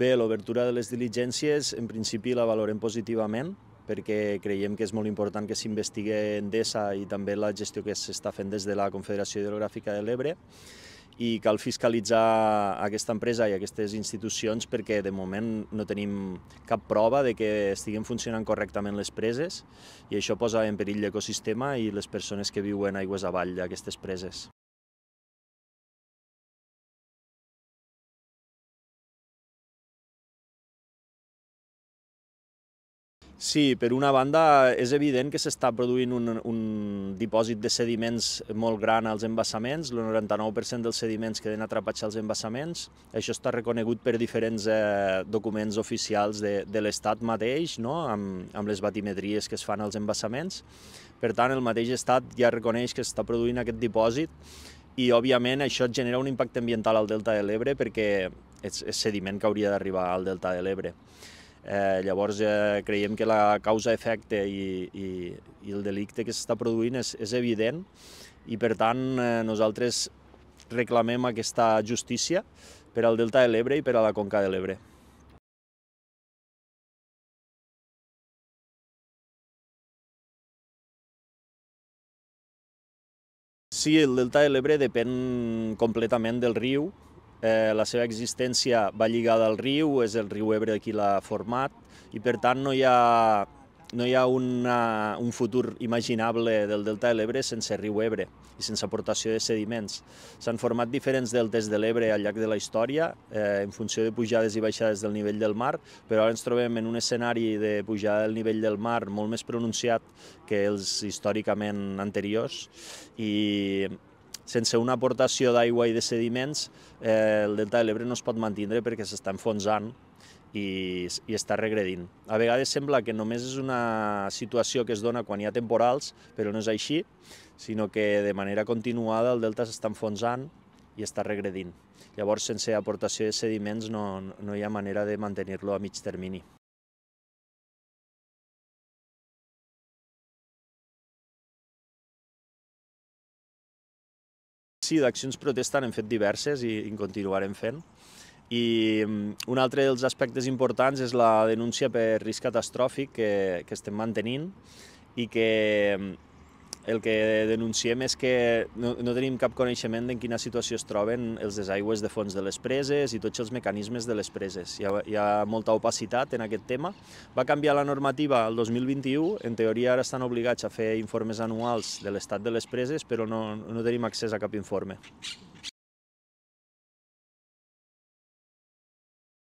Bé, l'obertura de les diligències, en principi la valorem positivament, perquè creiem que és molt important que s'investigue Endesa i també la gestió que s'està fent des de la Confederació Hidrogràfica de l'Ebre i cal fiscalitzar aquesta empresa i aquestes institucions perquè de moment no tenim cap prova de que estiguin funcionant correctament les preses i això posa en perill l'ecosistema i les persones que viuen aigües avall d'aquestes preses. Sí, per una banda és evident que s'està produint un, un dipòsit de sediments molt gran als embassaments, el 99% dels sediments queden atrapats als embassaments. Això està reconegut per diferents eh, documents oficials de, de l'Estat mateix, no? amb, amb les batimetries que es fan als embassaments. Per tant, el mateix Estat ja reconeix que s'està produint aquest dipòsit i, òbviament, això genera un impacte ambiental al Delta de l'Ebre perquè és, és sediment que hauria d'arribar al Delta de l'Ebre. Eh, llavors eh, creiem que la causa-efecte i, i, i el delicte que s'està produint és, és evident i per tant eh, nosaltres reclamem aquesta justícia per al Delta de l'Ebre i per a la Conca de l'Ebre. Sí, el Delta de l'Ebre depèn completament del riu, eh, la seva existència va lligada al riu, és el riu Ebre qui l'ha format, i per tant no hi ha, no hi ha una, un futur imaginable del delta de l'Ebre sense riu Ebre i sense aportació de sediments. S'han format diferents deltes de l'Ebre al llarg de la història, eh, en funció de pujades i baixades del nivell del mar, però ara ens trobem en un escenari de pujada del nivell del mar molt més pronunciat que els històricament anteriors i sense una aportació d'aigua i de sediments, eh, el delta de l'Ebre no es pot mantindre perquè s'està enfonsant i, i està regredint. A vegades sembla que només és una situació que es dona quan hi ha temporals, però no és així, sinó que de manera continuada el delta s'està enfonsant i està regredint. Llavors, sense aportació de sediments no, no hi ha manera de mantenir-lo a mig termini. sí, d'accions protesta n'hem fet diverses i en continuarem fent. I mm, un altre dels aspectes importants és la denúncia per risc catastròfic que, que estem mantenint i que mm, el que denunciem és que no, no tenim cap coneixement en quina situació es troben els desaigües de fons de les preses i tots els mecanismes de les preses. Hi ha, hi ha molta opacitat en aquest tema. Va canviar la normativa el 2021, en teoria ara estan obligats a fer informes anuals de l'estat de les preses, però no, no tenim accés a cap informe.